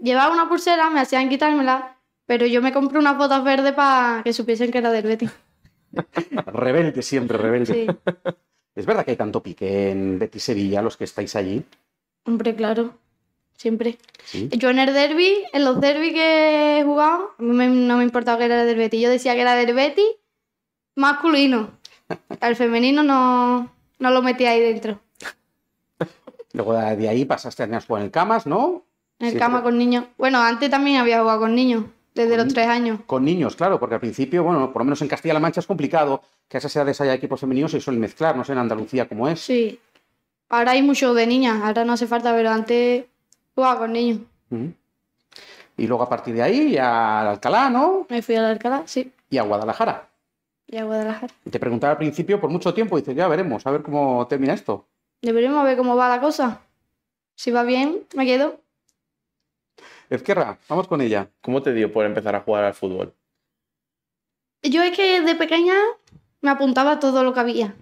llevaba una pulsera, me hacían quitármela, pero yo me compré unas botas verdes para que supiesen que era del Betis. rebelde, siempre rebelde. ¿Es verdad que hay tanto pique en Betis Sevilla, los que estáis allí? Hombre, claro, siempre. Yo en el derby, en los derbis que he jugado, a no me importaba que era del Betis. Yo decía que era del Betis masculino. Al femenino no, lo metía ahí dentro. Luego de ahí pasaste a jugar en el Camas, ¿no? En el cama con niños. Bueno, antes también había jugado con niños, desde los tres años. Con niños, claro, porque al principio, bueno, por lo menos en Castilla-La Mancha es complicado que a esas edades haya equipos femeninos y suelen mezclar, no sé en Andalucía cómo es. Sí. Ahora hay mucho de niñas, ahora no hace falta, pero antes jugaba con niños. Y luego a partir de ahí al Alcalá, ¿no? Me fui al Alcalá, sí. Y a Guadalajara. Y a Guadalajara. Te preguntaba al principio por mucho tiempo, dices, ya veremos, a ver cómo termina esto. a ver cómo va la cosa. Si va bien, me quedo. Esquerra, vamos con ella. ¿Cómo te dio por empezar a jugar al fútbol? Yo es que de pequeña me apuntaba todo lo que había.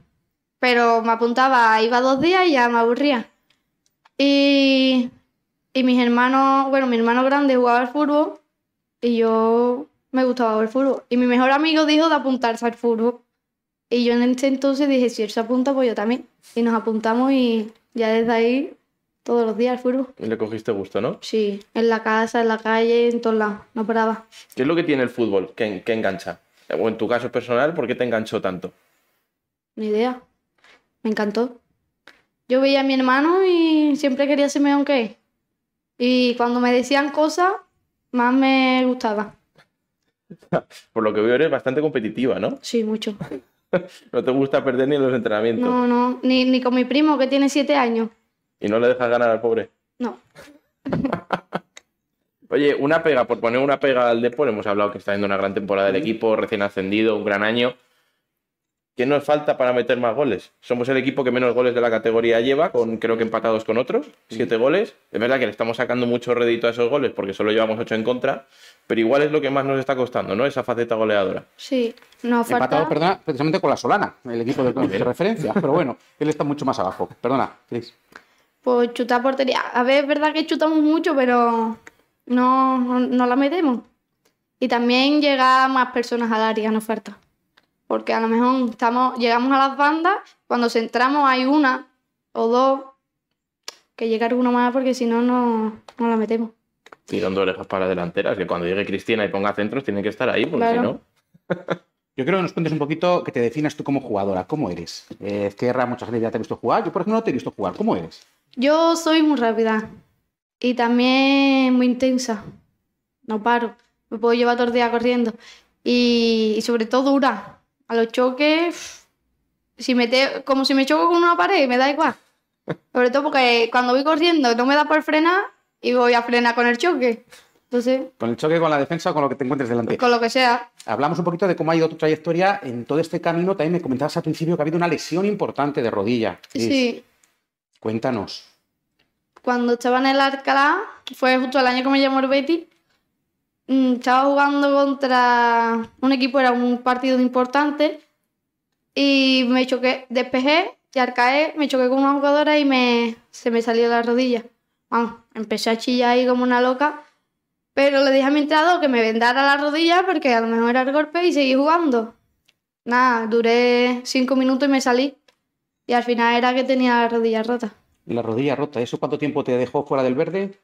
Pero me apuntaba, iba dos días y ya me aburría. Y, y mis hermanos, bueno, mi hermano grande jugaba al fútbol y yo me gustaba el fútbol. Y mi mejor amigo dijo de apuntarse al fútbol. Y yo en ese entonces dije, si él se apunta, pues yo también. Y nos apuntamos y ya desde ahí todos los días al fútbol. Y le cogiste gusto, ¿no? Sí, en la casa, en la calle, en todos lados, no paraba. ¿Qué es lo que tiene el fútbol qué engancha? O en tu caso personal, ¿por qué te enganchó tanto? Ni idea, me encantó. Yo veía a mi hermano y siempre quería ser mejor que él. Y cuando me decían cosas, más me gustaba. Por lo que veo, eres bastante competitiva, ¿no? Sí, mucho. no te gusta perder ni en los entrenamientos. No, no, ni, ni con mi primo que tiene siete años. ¿Y no le dejas ganar al pobre? No. Oye, una pega, por poner una pega al Depor, hemos hablado que está haciendo una gran temporada del equipo, recién ascendido, un gran año. ¿Qué nos falta para meter más goles? Somos el equipo que menos goles de la categoría lleva, con creo que empatados con otros, siete goles. Es verdad que le estamos sacando mucho rédito a esos goles porque solo llevamos ocho en contra, pero igual es lo que más nos está costando, ¿no? Esa faceta goleadora. Sí, no falta. Empatados, perdona, precisamente con la Solana, el equipo de referencia, pero bueno, él está mucho más abajo. Perdona, Cris pues chutar portería. A ver, es verdad que chutamos mucho, pero no, la metemos. Y también llega más personas al área en oferta. Porque a lo mejor estamos, llegamos a las bandas, cuando centramos hay una o dos, que llega alguno más porque si no, no la metemos. Tirando orejas para delanteras, que cuando llegue Cristina y ponga centros, tiene que estar ahí, porque si no. Yo creo que nos cuentes un poquito que te definas tú como jugadora, ¿cómo eres? Eh, mucha gente ya te ha visto jugar, yo por ejemplo no te he visto jugar, ¿cómo eres? Yo soy muy rápida y también muy intensa. No paro. Me puedo llevar todo el día corriendo. Y, sobre todo dura. A los choques, si me como si me choco con una pared, me da igual. Sobre todo porque cuando voy corriendo no me da por frenar y voy a frenar con el choque. Entonces, con el choque, con la defensa, con lo que te encuentres delante. Con lo que sea. Hablamos un poquito de cómo ha ido tu trayectoria en todo este camino. También me comentabas al principio que ha habido una lesión importante de rodilla. Sí. sí. Cuéntanos. Cuando estaba en el Alcalá, fue justo el año que me llamó el mm, estaba jugando contra un equipo, era un partido importante, y me choqué, despejé, y al me choqué con una jugadora y me, se me salió la rodilla. Vamos, empecé a chillar ahí como una loca, pero le dije a mi entrenador que me vendara la rodilla porque a lo mejor era el golpe y seguí jugando. Nada, duré cinco minutos y me salí. Y al final era que tenía la rodilla rota. La rodilla rota. ¿Eso cuánto tiempo te dejó fuera del verde?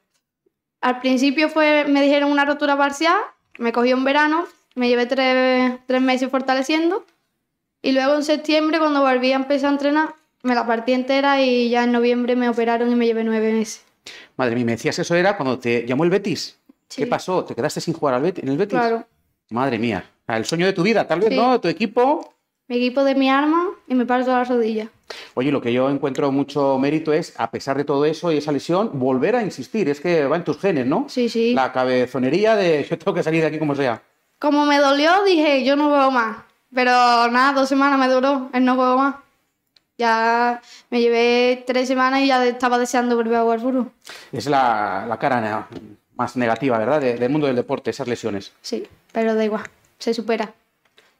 Al principio fue, me dijeron una rotura parcial, me cogió un verano, me llevé tres, meses fortaleciendo. Y luego en septiembre, cuando volví a empezar a entrenar, me la partí entera y ya en noviembre me operaron y me llevé nueve meses. Madre mía, me decías eso era cuando te llamó el Betis. ¿Qué pasó? ¿Te quedaste sin jugar al Betis, en el Betis? Claro. Madre mía. El sueño de tu vida, tal vez, ¿no? De Tu equipo me equipo de mi arma y me parto la rodilla. Oye, lo que yo encuentro mucho mérito es, a pesar de todo eso y esa lesión, volver a insistir. Es que va en tus genes, ¿no? Sí, sí. La cabezonería de yo tengo que salir de aquí como sea. Como me dolió, dije, yo no juego más. Pero nada, dos semanas me duró, él no juego más. Ya me llevé tres semanas y ya estaba deseando volver a jugar Es la, cara más negativa, ¿verdad? del mundo del deporte, esas lesiones. Sí, pero da igual, se supera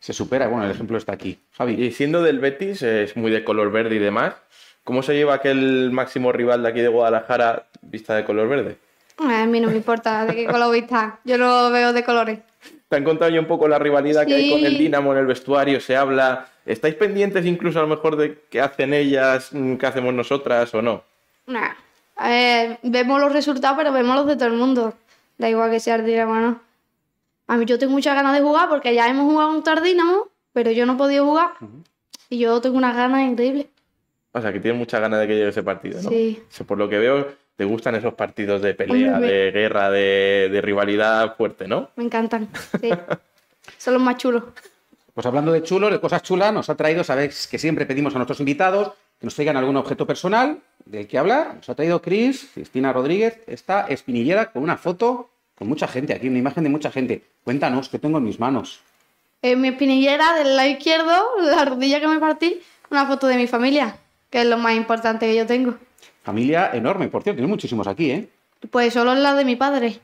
se supera. Bueno, el ejemplo está aquí. Y siendo del Betis, es muy de color verde y demás. ¿Cómo se lleva aquel máximo rival de aquí de Guadalajara vista de color verde? A mí no me importa de qué color vista. Yo lo veo de colores. ¿Te han contado yo un poco la rivalidad que hay con el Dinamo en el vestuario? ¿Se habla? ¿Estáis pendientes incluso a lo mejor de qué hacen ellas, mm, qué hacemos nosotras o no? Nah. Eh, vemos los resultados, pero vemos los de todo el mundo. Da igual que sea el Dinamo o no. A mí yo tengo muchas ganas de jugar porque ya hemos jugado un Tardínamo, pero yo no he podido jugar. Y yo tengo unas ganas increíbles. O sea, que tienes muchas ganas de que llegue ese partido, ¿no? Sí. por lo que veo, te gustan esos partidos de pelea, de guerra, de, rivalidad fuerte, ¿no? Me encantan, sí. Son los más chulos. Pues hablando de chulos, de cosas chulas, nos ha traído, sabéis que siempre pedimos a nuestros invitados que nos traigan algún objeto personal del que hablar. Nos ha traído Chris, Cristina Rodríguez, esta espinillera con una foto con mucha gente aquí, una imagen de mucha gente. Cuéntanos, ¿qué tengo en mis manos? En mi espinillera del lado izquierdo, la rodilla que me partí, una foto de mi familia, que es lo más importante que yo tengo. Familia enorme, por cierto, tienes muchísimos aquí, ¿eh? Pues solo la de mi padre.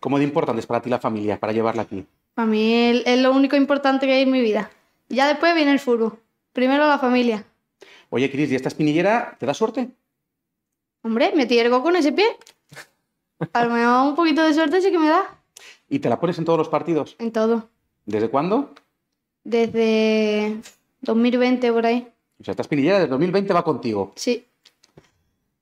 ¿Cómo de importante es para ti la familia, para llevarla aquí? Para mí es lo único importante que hay en mi vida. Ya después viene el fútbol. Primero la familia. Oye, Cris, ¿y esta espinillera te da suerte? Hombre, me tiergo con ese pie. A lo mejor un poquito de suerte sí que me da. ¿Y te la pones en todos los partidos? En todo. ¿Desde cuándo? Desde 2020 por ahí. O sea, esta espinillera desde 2020 va contigo. Sí.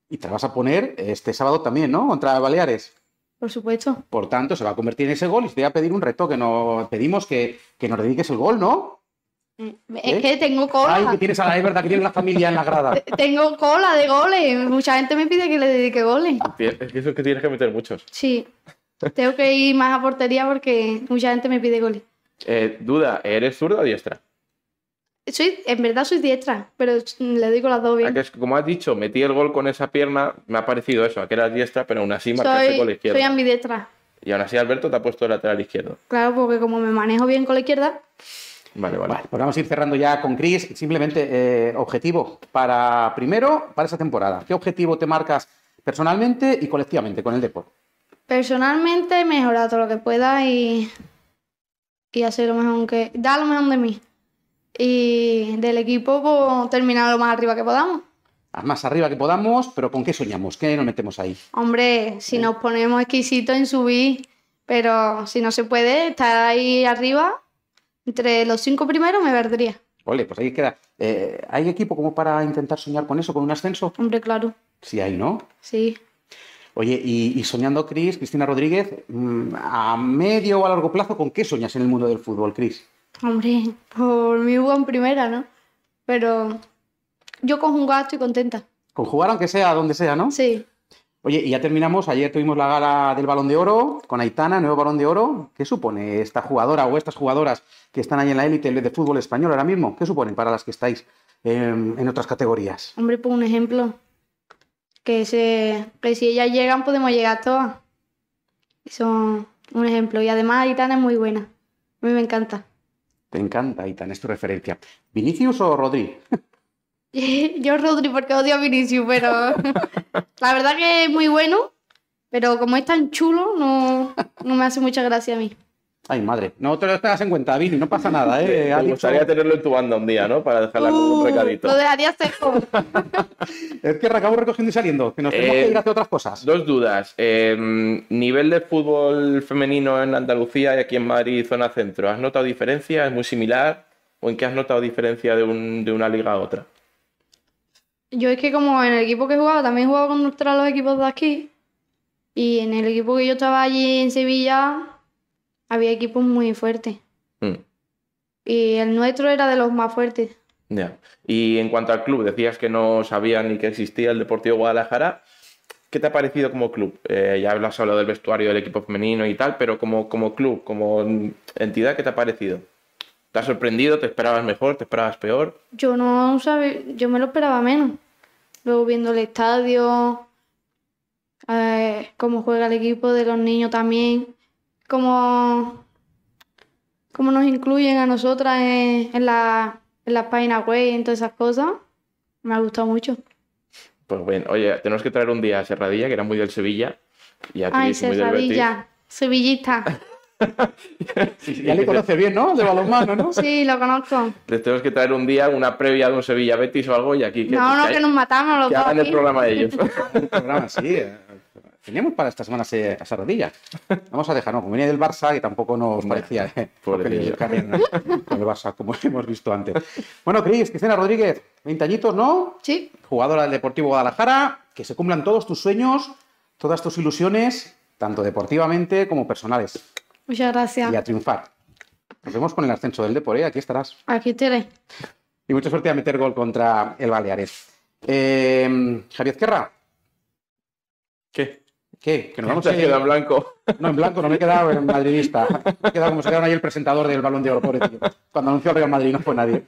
Y te la vas a poner este sábado también, ¿no? Contra Baleares. Por supuesto. Por tanto, se va a convertir en ese gol y te voy a pedir un reto que nos pedimos que, que nos dediques el gol, ¿no? Mm, es ¿Eh? que tengo cola. Ay, tienes a la, es verdad que tienes la familia en la grada. tengo cola de goles. Mucha gente me pide que le dedique goles. Es que tienes que meter muchos. Sí. Tengo que ir más a portería porque mucha gente me pide goles. Eh, duda, ¿eres zurda o diestra? Soy, en verdad soy diestra, pero le digo con las dos ah, bien. como has dicho, metí el gol con esa pierna, me ha parecido eso, a que eras diestra, pero aún así marcaste con la izquierda. Soy diestra Y aún así Alberto te ha puesto el lateral izquierdo. Claro, porque como me manejo bien con la izquierda... Vale, vale. Pues vamos a ir cerrando ya con Chris. Simplemente, eh, objetivo para primero, para esa temporada. ¿Qué objetivo te marcas personalmente y colectivamente con el deporte? Personalmente, mejorar todo lo que pueda y, hacer lo mejor que. dar lo mejor de mí. Y del equipo, pues, terminar lo más arriba que podamos más arriba que podamos, pero ¿con qué soñamos? ¿Qué nos metemos ahí? Hombre, si eh. nos ponemos exquisitos en subir, pero si no se puede, estar ahí arriba entre los cinco primeros me perdería. Ole, pues ahí queda. Eh, ¿Hay equipo como para intentar soñar con eso, con un ascenso? Hombre, claro. Sí hay, ¿no? Sí. Oye, y, soñando, Cris, Cristina Rodríguez, mm, a medio o a largo plazo, ¿con qué soñas en el mundo del fútbol, Cris? Hombre, por mi buen en primera, ¿no? Pero yo con jugar estoy contenta. Con jugar aunque sea, donde sea, ¿no? Sí. Oye, y ya terminamos. Ayer tuvimos la gala del Balón de Oro con Aitana, nuevo Balón de Oro. ¿Qué supone esta jugadora o estas jugadoras que están ahí en la élite de fútbol español ahora mismo? ¿Qué supone para las que estáis em, en otras categorías? Hombre, por un ejemplo, que, se, si ellas llegan podemos llegar todas. Eso un ejemplo. Y además Aitana es muy buena. A mí me encanta. Te encanta, Aitana, es tu referencia. ¿Vinicius o Rodríguez. Yo Rodri porque odio a Vinicius, pero la verdad que es muy bueno, pero como es tan chulo, no, no me hace mucha gracia a mí. Ay, madre, no te lo tengas en cuenta, Vini, no pasa nada, ¿eh? Me gustaría tenerlo en tu banda un día, ¿no? Para dejarla con un uh, recadito. Lo dejaría seco. es que acabo recogiendo y saliendo, que nos tenemos que eh, ir hacia otras cosas. Dos dudas. Em, nivel de fútbol femenino en Andalucía y aquí en Madrid, zona centro. ¿Has notado diferencia? ¿Es muy similar? ¿O en qué has notado diferencia de una liga a otra? Yo es que como en el equipo que he jugado también he con contra los equipos de aquí. Y en el equipo que yo estaba allí en Sevilla, había equipos muy fuertes. Hmm. Y el nuestro era de los más fuertes. Ya. Y en cuanto al club, decías que no sabían ni que existía el Deportivo Guadalajara. ¿Qué te ha parecido como club? Eh, ya hablas hablado del vestuario del equipo femenino y tal, pero como, como club, como entidad, ¿qué te ha parecido? ¿Te ha sorprendido? ¿Te esperabas mejor? ¿Te esperabas peor? Yo no sabía, yo me lo esperaba menos. Luego viendo el estadio, eh, cómo juega el equipo de los niños también, cómo, cómo nos incluyen a nosotras en, la, en página web y en todas esas cosas. Me ha gustado mucho. Pues bueno, oye, tenemos que traer un día a Serradilla, que era muy del Sevilla. Y a Ay, sevillista. ya le conoce bien, ¿no? De balonmano, ¿no? Sí, lo conozco. Les tenemos que traer un día una previa de un Sevilla Betis o algo y aquí. Que, no, no, que, nos matamos los que dos. Ya en el programa de ellos. el sí. Eh. Teníamos para esta semana esa, rodilla. Vamos a ¿no? como venía del Barça, y tampoco nos parecía eh, el Barça, como hemos visto antes. Bueno, Cris, Cristina Rodríguez, 20 añitos, ¿no? Sí. Jugadora del Deportivo Guadalajara, que se cumplan todos tus sueños, todas tus ilusiones, tanto deportivamente como personales. Muchas gracias. Y a triunfar. Nos vemos con el ascenso del Depor, Aquí estarás. Aquí estaré. Y mucha suerte a meter gol contra el Baleares. Eh, Javier Esquerra. ¿Qué? ¿Qué? Que nos vamos a quedar en blanco. No, en blanco, no me he quedado en madridista. Me he quedado como se quedaron ahí el presentador del Balón de Oro, pobre tío. Cuando anunció el Real Madrid no fue nadie.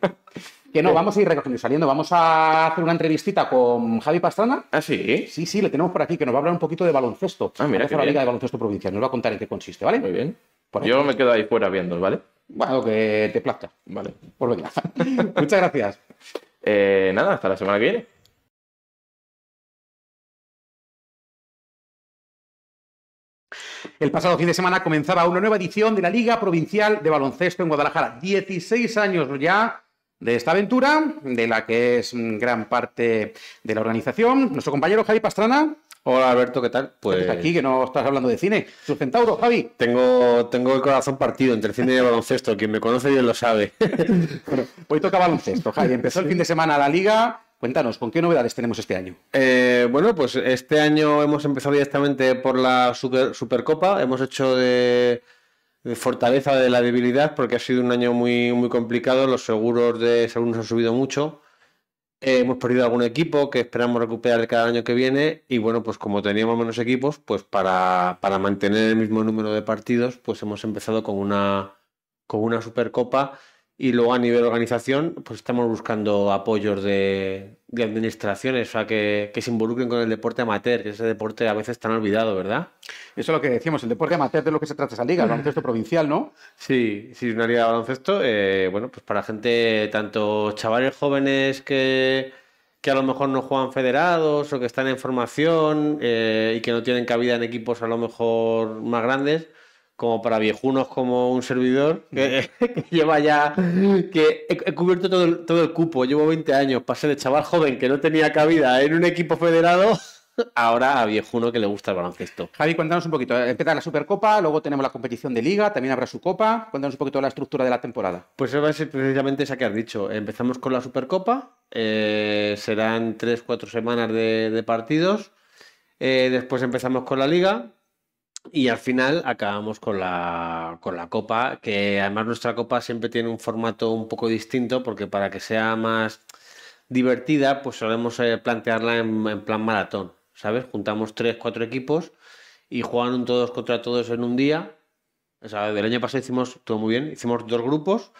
Que no, vamos a ir recogiendo saliendo. Vamos a hacer una entrevistita con Javi Pastrana. Ah, sí. Sí, sí, le tenemos por aquí, que nos va a hablar un poquito de baloncesto. Ah, mira. la Liga de Baloncesto Provincial. Nos va a contar en qué consiste, ¿vale? Muy bien. Pues Yo me quedo ahí fuera viendo, ¿vale? Bueno, que te plazca. Vale. Pues venga. Muchas gracias. Eh, nada, hasta la semana que viene. El pasado fin de semana comenzaba una nueva edición de la Liga Provincial de Baloncesto en Guadalajara. 16 años ya de esta aventura, de la que es gran parte de la organización. Nuestro compañero Javi Pastrana. Hola Alberto, ¿qué tal? Pues aquí que no estás hablando de cine. su centauro, Javi. Tengo, tengo el corazón partido entre cine y el baloncesto. Quien me conoce bien lo sabe. hoy toca baloncesto, Javi. Empezó el fin de semana la liga. Cuéntanos, ¿con qué novedades tenemos este año? Eh, bueno, pues este año hemos empezado directamente por la Supercopa. Hemos hecho de eh, fortaleza de la debilidad porque ha sido un año muy, muy complicado, los seguros de nos han subido mucho, eh, hemos perdido algún equipo que esperamos recuperar cada año que viene y bueno, pues como teníamos menos equipos, pues para, para mantener el mismo número de partidos, pues hemos empezado con una, con una Supercopa y luego a nivel organización, pues estamos buscando apoyos de, administraciones, o sea, que, se involucren con el deporte amateur, que ese deporte a veces tan olvidado, ¿verdad? Eso es lo que decíamos, el deporte amateur de lo que se trata esa liga, el baloncesto provincial, ¿no? Sí, sí, una liga de baloncesto, eh, bueno, pues para gente, tanto chavales jóvenes que, que a lo mejor no juegan federados o que están en formación eh, y que no tienen cabida en equipos a lo mejor más grandes, como para viejunos como un servidor que, lleva ya, que he, cubierto todo el, todo el, cupo, llevo 20 años, pasé de chaval joven que no tenía cabida en un equipo federado. Ahora a viejuno que le gusta el baloncesto. Javi, cuéntanos un poquito. Empieza la Supercopa, luego tenemos la competición de Liga, también habrá su Copa. Cuéntanos un poquito de la estructura de la temporada. Pues va a ser precisamente esa que has dicho. Empezamos con la Supercopa, eh, serán 3-4 semanas de, partidos. Eh, después empezamos con la Liga, y al final acabamos con la, copa, que además nuestra copa siempre tiene un formato un poco distinto, porque para que sea más divertida, pues solemos eh, plantearla en, plan maratón, ¿sabes? Juntamos tres, cuatro equipos y jugaron todos contra todos en un día. O sea, del año pasado hicimos, todo muy bien, hicimos dos grupos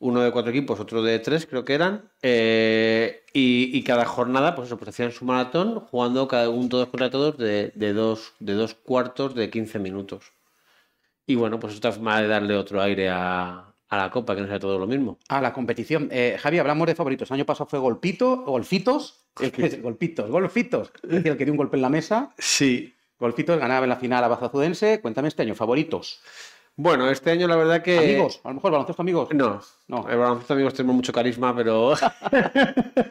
uno de cuatro equipos, otro de tres, creo que eran, eh, y, cada jornada, pues eso, pues hacían su maratón jugando cada uno todos contra todos de, dos, de dos cuartos de 15 minutos. Y bueno, pues esta forma de darle otro aire a, la Copa, que no sea todo lo mismo. A la competición. Eh, Javi, hablamos de favoritos. El año pasado fue Golpito, Golfitos, eh, Golpitos, Golfitos, es el que dio un golpe en la mesa. Sí. Golfitos ganaba en la final a Bazazudense. Cuéntame este año, favoritos. Bueno, este año la verdad que. Amigos, a lo mejor baloncesto amigos. No, no. El baloncesto amigos tenemos mucho carisma, pero.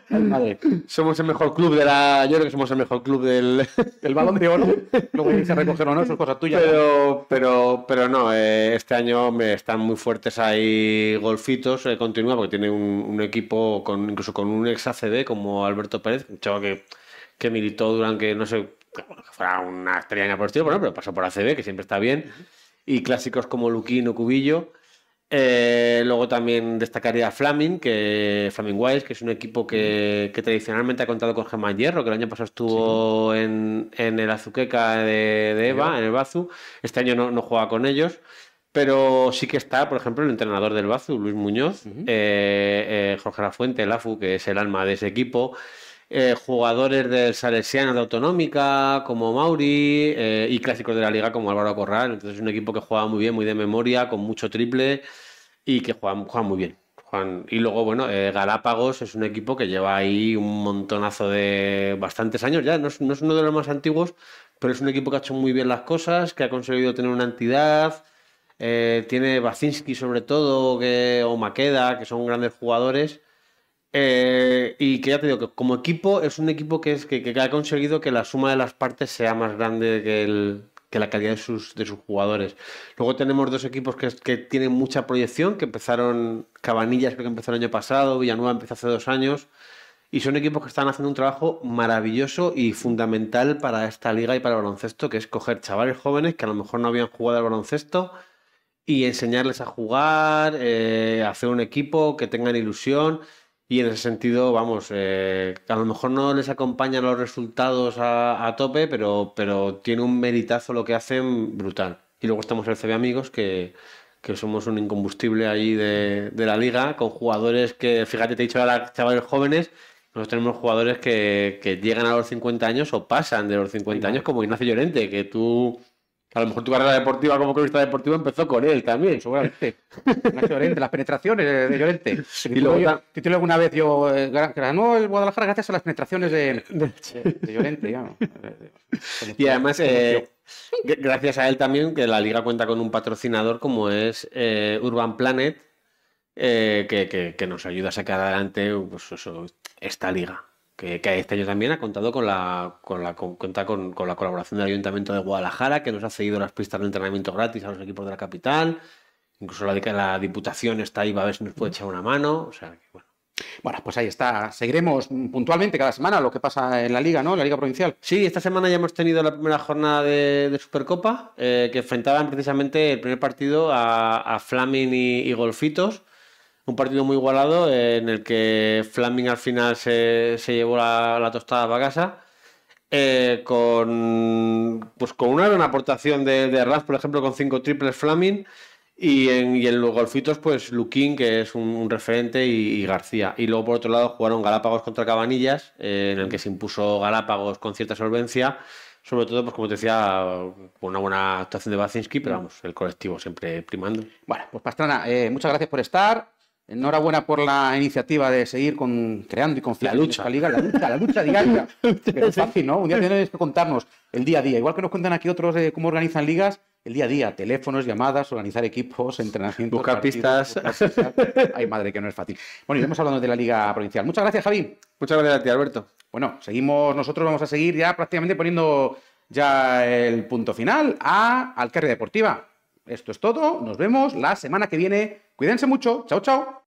Somos el mejor club de la. Yo creo que somos el mejor club del. el balón de oro. Lo recoger o no, eso es cosa tuya. Pero, pero, pero no, eh, este año me están muy fuertes ahí golfitos. Eh, continúa porque tiene un, equipo con incluso con un ex ACB como Alberto Pérez, un chavo que, militó durante, no sé, que fuera una estrella en el estilo, bueno, pero pasó por ACB, que siempre está bien y clásicos como Luquín o Cubillo. Eh, luego también destacaría Flaming, que Flaming Wise, que es un equipo que, tradicionalmente ha contado con Germán Hierro, que el año pasado estuvo en, el Azuqueca de, Eva, en el Bazu. Este año no, juega con ellos. Pero sí que está, por ejemplo, el entrenador del Bazu, Luis Muñoz, eh, eh, Jorge Lafuente, el AFU, que es el alma de ese equipo. Eh, jugadores del Salesiana de Autonómica, como Mauri, eh, y clásicos de la liga como Álvaro Corral. Entonces, es un equipo que juega muy bien, muy de memoria, con mucho triple y que juega, muy bien. Y luego, bueno, eh, Galápagos es un equipo que lleva ahí un montonazo de bastantes años ya. No es, uno de los más antiguos, pero es un equipo que ha hecho muy bien las cosas, que ha conseguido tener una entidad. tiene Bacinski sobre todo, que, o Maqueda, que son grandes jugadores, eh, y que ya te digo que como equipo es un equipo que, es, que, que, ha conseguido que la suma de las partes sea más grande que, el, que la calidad de sus, de sus jugadores. Luego tenemos dos equipos que, que tienen mucha proyección, que empezaron Cabanillas, que empezó el año pasado, Villanueva empezó hace dos años, y son equipos que están haciendo un trabajo maravilloso y fundamental para esta liga y para el baloncesto, que es coger chavales jóvenes que a lo mejor no habían jugado al baloncesto y enseñarles a jugar, eh, hacer un equipo, que tengan ilusión y en ese sentido, vamos, eh, a lo mejor no les acompañan los resultados a, tope, pero, pero tiene un meritazo lo que hacen brutal. Y luego estamos el CB Amigos, que, somos un incombustible ahí de, la liga, con jugadores que, fíjate, te he dicho ahora chavales jóvenes, nosotros tenemos jugadores que, que llegan a los 50 años o pasan de los 50 años, como Ignacio Llorente, que tú a lo mejor tu carrera deportiva como cronista deportivo empezó con él también. Seguramente. Nacho las penetraciones de Llorente. Y luego, alguna vez yo, eh, ganó el Guadalajara gracias a las penetraciones de, de, Llorente. Eh, y además, eh, gracias a él también, que la liga cuenta con un patrocinador como es Urban Planet, que, nos ayuda a sacar adelante pues, esta liga que, este año también ha contado con la, con la, con, con, con, la colaboración del Ayuntamiento de Guadalajara, que nos ha cedido las pistas de entrenamiento gratis a los equipos de la capital. Incluso la, la Diputación está ahí, va a ver si nos puede echar una mano. O sea, bueno. Bueno, pues ahí está. Seguiremos puntualmente cada semana lo que pasa en la Liga, ¿no? la Liga Provincial. Sí, esta semana ya hemos tenido la primera jornada de, Supercopa, eh, que enfrentaban precisamente el primer partido a, a Flamin y Golfitos un partido muy igualado en el que Flaming al final se, llevó la, tostada para casa. Eh, con, pues con una gran aportación de, de por ejemplo, con cinco triples Flaming. Y en, los golfitos, pues Luquín, que es un, referente, y, García. Y luego, por otro lado, jugaron Galápagos contra Cabanillas, eh, en el que se impuso Galápagos con cierta solvencia. Sobre todo, pues como te decía, una buena actuación de Bacinski, pero mm. vamos, el colectivo siempre primando. Bueno, pues Pastrana, eh, muchas gracias por estar. Enhorabuena por la iniciativa de seguir con, creando y confiando la lucha. liga, la lucha, la lucha diaria. que es fácil, ¿no? Un día tienes que contarnos el día a día. Igual que nos cuentan aquí otros de cómo organizan ligas, el día a día, teléfonos, llamadas, organizar equipos, entrenamientos. Buscar pistas. Ay, madre, que no es fácil. Bueno, iremos hablando de la Liga Provincial. Muchas gracias, Javi. Muchas gracias a ti, Alberto. Bueno, seguimos, nosotros vamos a seguir ya prácticamente poniendo ya el punto final a Alcarria Deportiva. Esto es todo, nos vemos la semana que viene. Cuídense mucho, chao, chao.